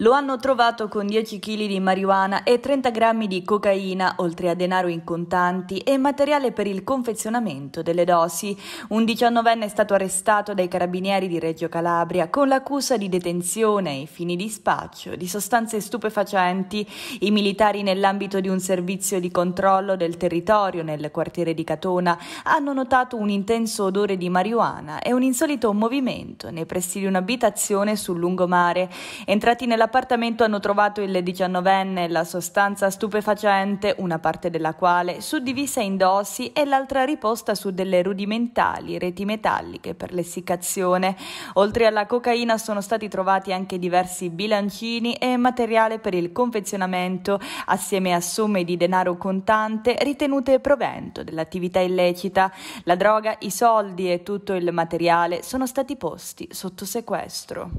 Lo hanno trovato con 10 kg di marijuana e 30 grammi di cocaina, oltre a denaro in contanti e materiale per il confezionamento delle dosi. Un 19enne è stato arrestato dai carabinieri di Reggio Calabria con l'accusa di detenzione ai fini di spaccio di sostanze stupefacenti. I militari nell'ambito di un servizio di controllo del territorio nel quartiere di Catona hanno notato un intenso odore di marijuana e un insolito movimento nei pressi di un'abitazione sul lungomare. Entrati nella Nell'appartamento hanno trovato il 19enne la sostanza stupefacente, una parte della quale suddivisa in dosi e l'altra riposta su delle rudimentali reti metalliche per l'essiccazione. Oltre alla cocaina sono stati trovati anche diversi bilancini e materiale per il confezionamento, assieme a somme di denaro contante ritenute provento dell'attività illecita. La droga, i soldi e tutto il materiale sono stati posti sotto sequestro.